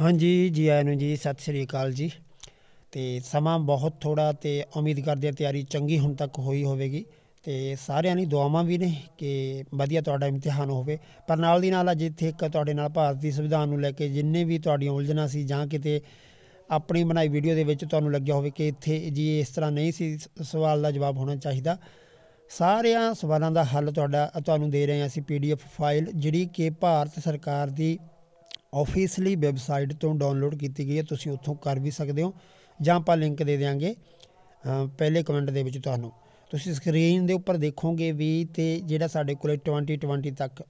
ਹਾਂਜੀ ਜੀ ਆਇਆਂ ਨੂੰ ਜੀ ਸਤਿ ਸ੍ਰੀ ਅਕਾਲ ਜੀ ਤੇ ਸਮਾਂ ਬਹੁਤ ਥੋੜਾ ਤੇ ਉਮੀਦ ਕਰਦੇ ਤਿਆਰੀ ਚੰਗੀ ਹੁਣ ਤੱਕ ਹੋਈ ਹੋਵੇਗੀ ਤੇ ਸਾਰਿਆਂ ਲਈ ਦੁਆਵਾਂ ਵੀ ਨੇ ਕਿ ਵਧੀਆ ਤੁਹਾਡਾ ਇਮਤਿਹਾਨ ਹੋਵੇ ਪਰ ਨਾਲ ਦੀ ਨਾਲ ਜਿੱਥੇ ਇੱਕ ਤੁਹਾਡੇ ਨਾਲ ਭਾਰਤੀ ਸੰਵਿਧਾਨ ਨੂੰ ਲੈ ਕੇ ਜਿੰਨੇ ਵੀ ਤੁਹਾਡੀਆਂ ਉਲਝਣਾਂ ਸੀ ਜਾਂ ਕਿਤੇ ਆਪਣੀ ਬਣਾਈ ਵੀਡੀਓ ਦੇ ਵਿੱਚ ਤੁਹਾਨੂੰ ਲੱਗਿਆ ਹੋਵੇ ਕਿ ਇੱਥੇ ਜੀ ਇਸ ਤਰ੍ਹਾਂ ਨਹੀਂ ਸੀ ਸਵਾਲ ਦਾ ਜਵਾਬ ਹੋਣਾ ਚਾਹੀਦਾ ਸਾਰਿਆਂ ਸਵਾਲਾਂ ਦਾ ਹੱਲ ਤੁਹਾਡਾ ਤੁਹਾਨੂੰ ਦੇ ਰਹੇ ਹਾਂ ਅਸੀਂ ਪੀਡੀਐਫ ਫਾਈਲ ਜਿਹੜੀ ਕਿ ਭਾਰਤ ਸਰਕਾਰ ਦੀ ਆਫੀਸ਼ਲੀ ਵੈਬਸਾਈਟ ਤੋਂ ਡਾਊਨਲੋਡ ਕੀਤੀ ਗਈ ਹੈ ਤੁਸੀਂ ਉੱਥੋਂ ਕਰ ਵੀ ਸਕਦੇ ਹੋ ਜਾਂ ਆਪਾਂ ਲਿੰਕ ਦੇ ਦੇਵਾਂਗੇ ਪਹਿਲੇ ਕਮੈਂਟ ਦੇ ਵਿੱਚ ਤੁਹਾਨੂੰ ਤੁਸੀਂ ਸਕਰੀਨ ਦੇ ਉੱਪਰ ਦੇਖੋਗੇ ਵੀ ਤੇ ਜਿਹੜਾ ਸਾਡੇ ਕੋਲੇ 2020 ਤੱਕ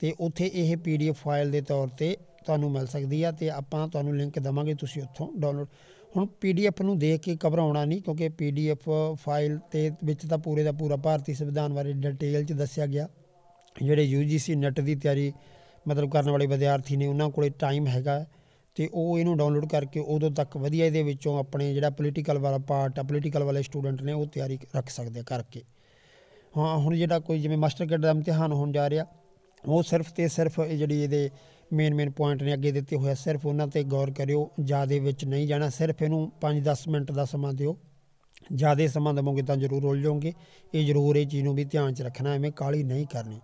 ਤੇ ਉੱਥੇ ਇਹ ਪੀਡੀਐਫ ਫਾਈਲ ਦੇ ਤੌਰ ਤੇ ਤੁਹਾਨੂੰ ਮਿਲ ਸਕਦੀ ਆ ਤੇ ਆਪਾਂ ਤੁਹਾਨੂੰ ਲਿੰਕ ਦਵਾਂਗੇ ਤੁਸੀਂ ਉੱਥੋਂ ਡਾਊਨਲੋਡ ਹੁਣ ਪੀਡੀਐਫ ਨੂੰ ਦੇਖ ਕੇ ਘਬਰਾਉਣਾ ਨਹੀਂ ਕਿਉਂਕਿ ਪੀਡੀਐਫ ਫਾਈਲ ਤੇ ਵਿੱਚ ਤਾਂ ਪੂਰੇ ਦਾ ਪੂਰਾ ਭਾਰਤੀ ਸੰਵਿਧਾਨ ਬਾਰੇ ਡਿਟੇਲ ਚ ਦੱਸਿਆ ਗਿਆ ਜਿਹੜੇ ਯੂਜੀਸੀ ਨੈਟ ਦੀ ਤਿਆਰੀ ਮਤਲਬ ਕਰਨ ਵਾਲੇ ਵਿਦਿਆਰਥੀ ਨੇ ਉਹਨਾਂ ਕੋਲੇ ਟਾਈਮ ਹੈਗਾ ਤੇ ਉਹ ਇਹਨੂੰ ਡਾਊਨਲੋਡ ਕਰਕੇ ਉਦੋਂ ਤੱਕ ਵਧੀਆ ਇਹਦੇ ਵਿੱਚੋਂ ਆਪਣੇ ਜਿਹੜਾ ਪੋਲੀਟੀਕਲ ਵਾਲਾ ਪਾਰਟ ਆ ਪੋਲੀਟੀਕਲ ਵਾਲੇ ਸਟੂਡੈਂਟ ਨੇ ਉਹ ਤਿਆਰੀ ਰੱਖ ਸਕਦੇ ਕਰਕੇ ਹਾਂ ਹੁਣ ਜਿਹੜਾ ਕੋਈ ਜਿਵੇਂ ਮਾਸਟਰ ਕੈਡਰ ਦਾ ਇਮਤਿਹਾਨ ਹੋਣ ਜਾ ਰਿਹਾ ਉਹ ਸਿਰਫ ਤੇ ਸਿਰਫ ਜਿਹੜੀ ਇਹਦੇ ਮੇਨ ਮੇਨ ਪੁਆਇੰਟ ਨੇ ਅੱਗੇ ਦਿੱਤੇ ਹੋਇਆ ਸਿਰਫ ਉਹਨਾਂ ਤੇ ਗੌਰ ਕਰਿਓ ਜਿਆਦੇ ਵਿੱਚ ਨਹੀਂ ਜਾਣਾ ਸਿਰਫ ਇਹਨੂੰ 5-10 ਮਿੰਟ ਦਾ ਸਮਾਂ ਦਿਓ ਜਿਆਦੇ ਸਮਾਂ ਦਮੋਗੇ ਤਾਂ ਜ਼ਰੂਰ ਉਲਝੋਗੇ ਇਹ ਜ਼ਰੂਰ ਇਹ ਚੀਜ਼ ਨੂੰ ਵੀ ਧਿਆਨ 'ਚ ਰੱਖਣਾ ਐਵੇਂ ਕਾਲੀ ਨਹੀਂ ਕਰਨੀ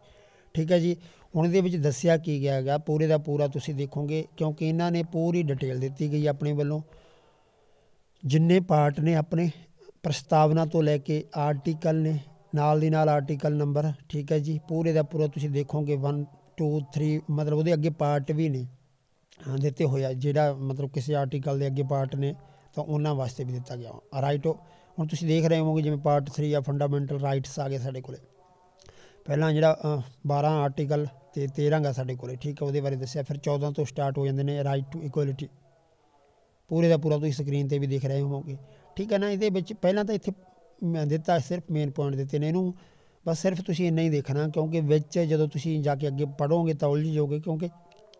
ਠੀਕ ਹੈ ਜੀ ਉਹਨਾਂ ਦੇ ਵਿੱਚ ਦੱਸਿਆ ਕੀ ਗਿਆ ਹੈਗਾ ਪੂਰੇ ਦਾ ਪੂਰਾ ਤੁਸੀਂ ਦੇਖੋਗੇ ਕਿਉਂਕਿ ਇਹਨਾਂ ਨੇ ਪੂਰੀ ਡਿਟੇਲ ਦਿੱਤੀ ਗਈ ਆਪਣੇ ਵੱਲੋਂ ਜਿੰਨੇ ਪਾਰਟ ਨੇ ਆਪਣੇ ਪ੍ਰਸਤਾਵਨਾ ਤੋਂ ਲੈ ਕੇ ਆਰਟੀਕਲ ਨੇ ਨਾਲ ਦੀ ਨਾਲ ਆਰਟੀਕਲ ਨੰਬਰ ਠੀਕ ਹੈ ਜੀ ਪੂਰੇ ਦਾ ਪੂਰਾ ਤੁਸੀਂ ਦੇਖੋਗੇ 1 2 3 ਮਤਲਬ ਉਹਦੇ ਅੱਗੇ ਪਾਰਟ ਵੀ ਨੇ ਹਾਂ ਦਿੱਤੇ ਹੋਇਆ ਜਿਹੜਾ ਮਤਲਬ ਕਿਸੇ ਆਰਟੀਕਲ ਦੇ ਅੱਗੇ ਪਾਰਟ ਨੇ ਤਾਂ ਉਹਨਾਂ ਵਾਸਤੇ ਵੀ ਦਿੱਤਾ ਗਿਆ ਰਾਈਟ ਹੁਣ ਤੁਸੀਂ ਦੇਖ ਰਹੇ ਹੋਵੋਗੇ ਜਿਵੇਂ ਪਾਰਟ 3 ਆ ਫੰਡਾਮੈਂਟਲ ਰਾਈਟਸ ਆ ਗਏ ਸਾਡੇ ਕੋਲੇ ਪਹਿਲਾਂ ਜਿਹੜਾ 12 ਆਰਟੀਕਲ ਤੇ 13 ਗਾ ਸਾਡੇ ਕੋਲੇ ਠੀਕ ਹੈ ਉਹਦੇ ਬਾਰੇ ਦੱਸਿਆ ਫਿਰ 14 ਤੋਂ ਸਟਾਰਟ ਹੋ ਜਾਂਦੇ ਨੇ ਰਾਈਟ ਟੂ ਇਕੁਐਲਿਟੀ ਪੂਰੇ ਦਾ ਪੂਰਾ ਤੁਸੀਂ ਸਕਰੀਨ ਤੇ ਵੀ ਦੇਖ ਰਹੇ ਹੋਵੋਗੇ ਠੀਕ ਹੈ ਨਾ ਇਹਦੇ ਵਿੱਚ ਪਹਿਲਾਂ ਤਾਂ ਇੱਥੇ ਮੈਂ ਦਿੱਤਾ ਸਿਰਫ ਮੇਨ ਪੁਆਇੰਟ ਦਿੱਤੇ ਨੇ ਇਹਨੂੰ ਬਸ ਸਿਰਫ ਤੁਸੀਂ ਇੰਨਾ ਹੀ ਦੇਖਣਾ ਕਿਉਂਕਿ ਵਿੱਚ ਜਦੋਂ ਤੁਸੀਂ ਜਾ ਕੇ ਅੱਗੇ ਪੜੋਗੇ ਤਾਂ ਉਲਝ ਜਾਓਗੇ ਕਿਉਂਕਿ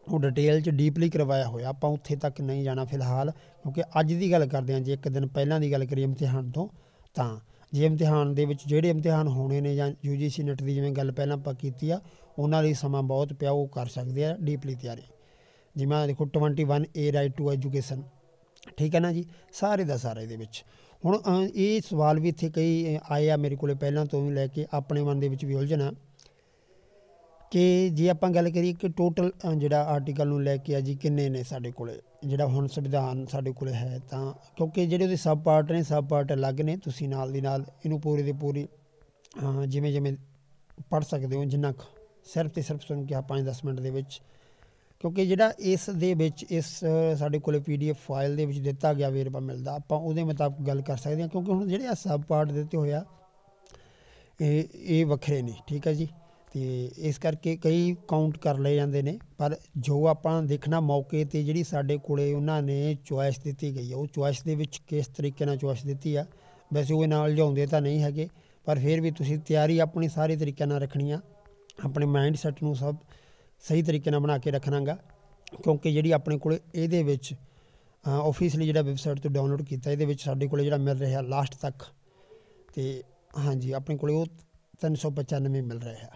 ਉਹ ਡਿਟੇਲ 'ਚ ਡੀਪਲੀ ਕਰਵਾਇਆ ਹੋਇਆ ਆਪਾਂ ਉੱਥੇ ਤੱਕ ਨਹੀਂ ਜਾਣਾ ਫਿਲਹਾਲ ਕਿਉਂਕਿ ਅੱਜ ਦੀ ਗੱਲ ਕਰਦੇ ਹਾਂ ਜੇ ਇੱਕ ਦਿਨ ਪਹਿਲਾਂ ਦੀ ਗੱਲ ਕਰੀਏ ਇਮਤਿਹਾਨ ਤੋਂ ਤਾਂ ਜੇ ਇਮਤਿਹਾਨ ਦੇ ਵਿੱਚ ਜਿਹੜੇ ਇਮਤਿਹਾਨ ਹੋਣੇ ਨੇ ਜਾਂ ਯੂਜੀਸੀ NET ਦੀ ਜਿਵੇਂ ਗੱਲ ਪਹਿਲਾਂ ਆਪਾਂ ਕੀਤੀ ਆ ਉਹਨਾਂ ਲਈ ਸਮਾਂ ਬਹੁਤ ਪਿਆ ਉਹ ਕਰ ਸਕਦੇ ਆ ਡੀਪਲੀ ਤਿਆਰੀ ਜਿਵੇਂ ਦੇਖੋ 21 ਰਾਈਟ ਟੂ ਐਜੂਕੇਸ਼ਨ ਠੀਕ ਹੈ ਨਾ ਜੀ ਸਾਰੇ ਦਾ ਸਾਰੇ ਦੇ ਵਿੱਚ ਹੁਣ ਇਹ ਸਵਾਲ ਵੀ ਇੱਥੇ ਕਈ ਆਏ ਆ ਮੇਰੇ ਕੋਲੇ ਪਹਿਲਾਂ ਤੋਂ ਵੀ ਲੈ ਕੇ ਆਪਣੇ ਮਨ ਦੇ ਵਿੱਚ ਵੀ ਉਲਝਣਾ ਕਿ ਜੇ ਆਪਾਂ ਗੱਲ ਕਰੀਏ ਕਿ ਟੋਟਲ ਜਿਹੜਾ ਆਰਟੀਕਲ ਨੂੰ ਲੈ ਕੇ ਆ ਜੀ ਕਿੰਨੇ ਨੇ ਸਾਡੇ ਕੋਲੇ ਜਿਹੜਾ ਹੁਣ ਸੰਵਿਧਾਨ ਸਾਡੇ ਕੋਲੇ ਹੈ ਤਾਂ ਕਿਉਂਕਿ ਜਿਹੜੇ ਉਹਦੇ ਸਬ ਪਾਰਟ ਨੇ ਸਬ ਪਾਰਟ ਅਲੱਗ ਨੇ ਤੁਸੀਂ ਨਾਲ ਦੀ ਨਾਲ ਇਹਨੂੰ ਪੂਰੇ ਦੇ ਪੂਰੀ ਜਿਵੇਂ ਜਿਵੇਂ ਪੜ ਸਕਦੇ ਹੋ ਜਿੰਨਾ ਸਿਰਫ ਤੇ ਸਿਰਫ ਸੁਣ ਕੇ ਆ 5-10 ਮਿੰਟ ਦੇ ਵਿੱਚ ਕਿਉਂਕਿ ਜਿਹੜਾ ਇਸ ਦੇ ਵਿੱਚ ਇਸ ਸਾਡੇ ਕੋਲੇ ਪੀਡੀਐਫ ਫਾਈਲ ਦੇ ਵਿੱਚ ਦਿੱਤਾ ਗਿਆ ਵੇਰਵਾ ਮਿਲਦਾ ਆਪਾਂ ਉਹਦੇ ਮੁਤਾਬਕ ਗੱਲ ਕਰ ਸਕਦੇ ਹਾਂ ਕਿਉਂਕਿ ਹੁਣ ਜਿਹੜੇ ਆ ਸਬ ਪਾਰਟ ਦਿੱਤੇ ਹੋਇਆ ਇਹ ਇਹ ਵੱਖਰੇ ਨੇ ਠੀਕ ਹੈ ਜੀ ਤੇ ਇਸ ਕਰਕੇ ਕਈ ਕਾਊਂਟ ਕਰ ਲਏ ਜਾਂਦੇ ਨੇ ਪਰ ਜੋ ਆਪਾਂ ਦੇਖਣਾ ਮੌਕੇ ਤੇ ਜਿਹੜੀ ਸਾਡੇ ਕੋਲੇ ਉਹਨਾਂ ਨੇ ਚੁਆਇਸ ਦਿੱਤੀ ਗਈ ਹੈ ਉਹ ਚੁਆਇਸ ਦੇ ਵਿੱਚ ਕਿਸ ਤਰੀਕੇ ਨਾਲ ਚੁਆਇਸ ਦਿੱਤੀ ਆ ਵੈਸੇ ਉਹ ਨਾਲ ਜਾਉਂਦੇ ਤਾਂ ਨਹੀਂ ਹੈਗੇ ਪਰ ਫਿਰ ਵੀ ਤੁਸੀਂ ਤਿਆਰੀ ਆਪਣੀ ਸਾਰੇ ਤਰੀਕੇ ਨਾਲ ਰੱਖਣੀ ਆ ਆਪਣੇ ਮਾਈਂਡ ਸੈਟ ਨੂੰ ਸਭ ਸਹੀ ਤਰੀਕੇ ਨਾਲ ਬਣਾ ਕੇ ਰੱਖਣਾਗਾ ਕਿਉਂਕਿ ਜਿਹੜੀ ਆਪਣੇ ਕੋਲੇ ਇਹਦੇ ਵਿੱਚ ਆਫੀਸ਼ੀਅਲੀ ਜਿਹੜਾ ਵੈਬਸਾਈਟ ਤੋਂ ਡਾਊਨਲੋਡ ਕੀਤਾ ਇਹਦੇ ਵਿੱਚ ਸਾਡੇ ਕੋਲੇ ਜਿਹੜਾ ਮਿਲ ਰਿਹਾ ਲਾਸਟ ਤੱਕ ਤੇ ਹਾਂਜੀ ਆਪਣੇ ਕੋਲੇ ਉਹ 395 ਮਿਲ ਰਿਹਾ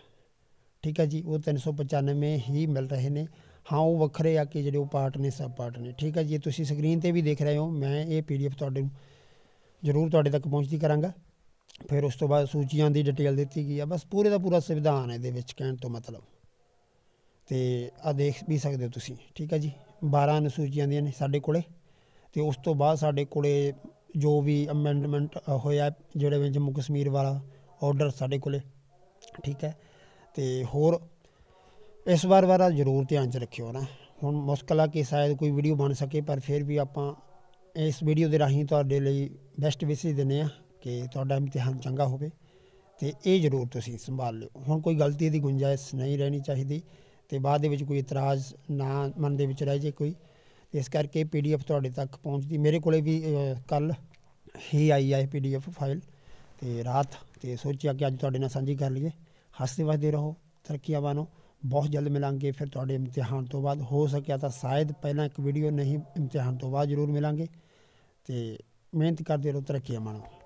ਠੀਕ ਹੈ ਜੀ ਉਹ 395 ਹੀ ਮਿਲ ਰਹੇ ਨੇ ਹਾਂ ਉਹ ਵੱਖਰੇ ਆ ਕਿ ਜਿਹੜੇ ਉਹ ਪਾਰਟ ਨੇ ਸਬ ਪਾਰਟ ਨੇ ਠੀਕ ਹੈ ਜੀ ਤੁਸੀਂ ਸਕਰੀਨ ਤੇ ਵੀ ਦੇਖ ਰਹੇ ਹੋ ਮੈਂ ਇਹ ਪੀਡੀਐਫ ਤੁਹਾਡੇ ਨੂੰ ਜ਼ਰੂਰ ਤੁਹਾਡੇ ਤੱਕ ਪਹੁੰਚਦੀ ਕਰਾਂਗਾ ਫਿਰ ਉਸ ਤੋਂ ਬਾਅਦ ਸੂਚੀਆਂ ਦੀ ਡਿਟੇਲ ਦਿੱਤੀ ਗਈ ਆ ਬਸ ਪੂਰੇ ਦਾ ਪੂਰਾ ਸੰਵਿਧਾਨ ਹੈ ਇਹਦੇ ਵਿੱਚ ਕਹਿਣ ਤੋਂ ਮਤਲਬ ਤੇ ਆ ਦੇਖ ਵੀ ਸਕਦੇ ਹੋ ਤੁਸੀਂ ਠੀਕ ਹੈ ਜੀ 12 ਅਨੁਸੂਚੀਆਂ ਦੀਆਂ ਨੇ ਸਾਡੇ ਕੋਲੇ ਤੇ ਉਸ ਤੋਂ ਬਾਅਦ ਸਾਡੇ ਕੋਲੇ ਜੋ ਵੀ ਅਮੈਂਡਮੈਂਟ ਹੋਇਆ ਜਿਹੜੇ ਜੰਮੂ ਕਸ਼ਮੀਰ ਵਾਲਾ ਆਰਡਰ ਸਾਡੇ ਕੋਲੇ ਠੀਕ ਹੈ ਤੇ ਹੋਰ ਇਸ ਵਾਰ ਵਾਰਾ ਜ਼ਰੂਰ ਧਿਆਨ 'ਚ ਰੱਖਿਓ ਨਾ ਹੁਣ ਮੁਸ਼ਕਲ ਆ ਕਿ ਸ਼ਾਇਦ ਕੋਈ ਵੀਡੀਓ ਬਣ ਸਕੇ ਪਰ ਫਿਰ ਵੀ ਆਪਾਂ ਇਸ ਵੀਡੀਓ ਦੇ ਰਾਹੀਂ ਤੁਹਾਡੇ ਲਈ ਬੈਸਟ ਵਿਸ਼ੇ ਦਿੰਨੇ ਆ ਕਿ ਤੁਹਾਡਾ ਇਮਤਿਹਾਨ ਚੰਗਾ ਹੋਵੇ ਤੇ ਇਹ ਜ਼ਰੂਰ ਤੁਸੀਂ ਸੰਭਾਲ ਲਿਓ ਹੁਣ ਕੋਈ ਗਲਤੀ ਦੀ ਗੁੰਜਾਇਸ਼ ਨਹੀਂ ਰਹਿਣੀ ਚਾਹੀਦੀ ਤੇ ਬਾਅਦ ਦੇ ਵਿੱਚ ਕੋਈ ਇਤਰਾਜ਼ ਨਾ ਮਨ ਦੇ ਵਿੱਚ ਰਹਿ ਜੇ ਕੋਈ ਇਸ ਕਰਕੇ ਪੀਡੀਐਫ ਤੁਹਾਡੇ ਤੱਕ ਪਹੁੰਚਦੀ ਮੇਰੇ ਕੋਲੇ ਵੀ ਕੱਲ ਹੀ ਆਈ ਆ ਪੀਡੀਐਫ ਫਾਈਲ ਤੇ ਰਾਤ ਤੇ ਸੋਚਿਆ ਕਿ ਅੱਜ ਤੁਹਾਡੇ ਨਾਲ ਸਾਂਝੀ ਕਰ ਲਈਏ ਹੱਸਦੇ ਵਸਦੇ ਰਹੋ ਤਰੱਕੀਆਂ ਬਾਨੋ ਬਹੁਤ ਜਲਦ ਮਿਲਾਂਗੇ ਫਿਰ ਤੁਹਾਡੇ ਇਮਤਿਹਾਨ ਤੋਂ ਬਾਅਦ ਹੋ ਸਕਿਆ ਤਾਂ ਸ਼ਾਇਦ ਪਹਿਲਾਂ ਇੱਕ ਵੀਡੀਓ ਨਹੀਂ ਇਮਤਿਹਾਨ ਤੋਂ ਬਾਅਦ ਜ਼ਰੂਰ ਮਿਲਾਂਗੇ ਤੇ ਮਿਹਨਤ ਕਰਦੇ ਰਹੋ ਤਰੱਕੀਆਂ ਮਾਣੋ